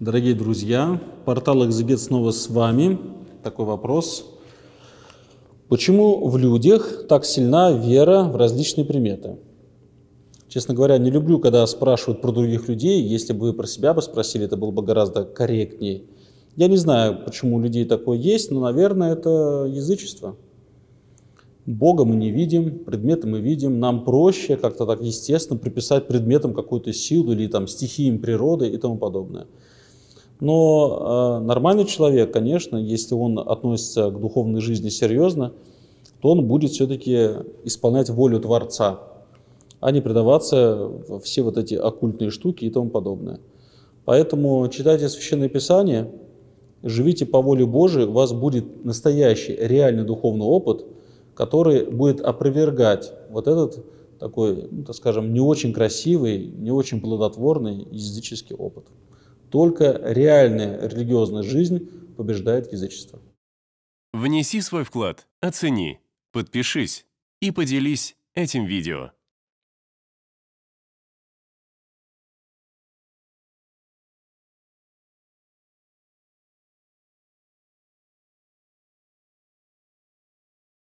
Дорогие друзья, портал «Экзибит» снова с вами. Такой вопрос. Почему в людях так сильна вера в различные приметы? Честно говоря, не люблю, когда спрашивают про других людей. Если бы вы про себя бы спросили, это было бы гораздо корректнее. Я не знаю, почему у людей такое есть, но, наверное, это язычество. Бога мы не видим, предметы мы видим. Нам проще как-то так естественно приписать предметам какую-то силу или там стихиям природы и тому подобное. Но э, нормальный человек, конечно, если он относится к духовной жизни серьезно, то он будет все-таки исполнять волю Творца, а не предаваться во все вот эти оккультные штуки и тому подобное. Поэтому читайте Священное Писание, живите по воле Божией, у вас будет настоящий, реальный духовный опыт, который будет опровергать вот этот такой, ну, так скажем, не очень красивый, не очень плодотворный языческий опыт. Только реальная религиозная жизнь побеждает язычество. Внеси свой вклад, оцени, подпишись и поделись этим видео.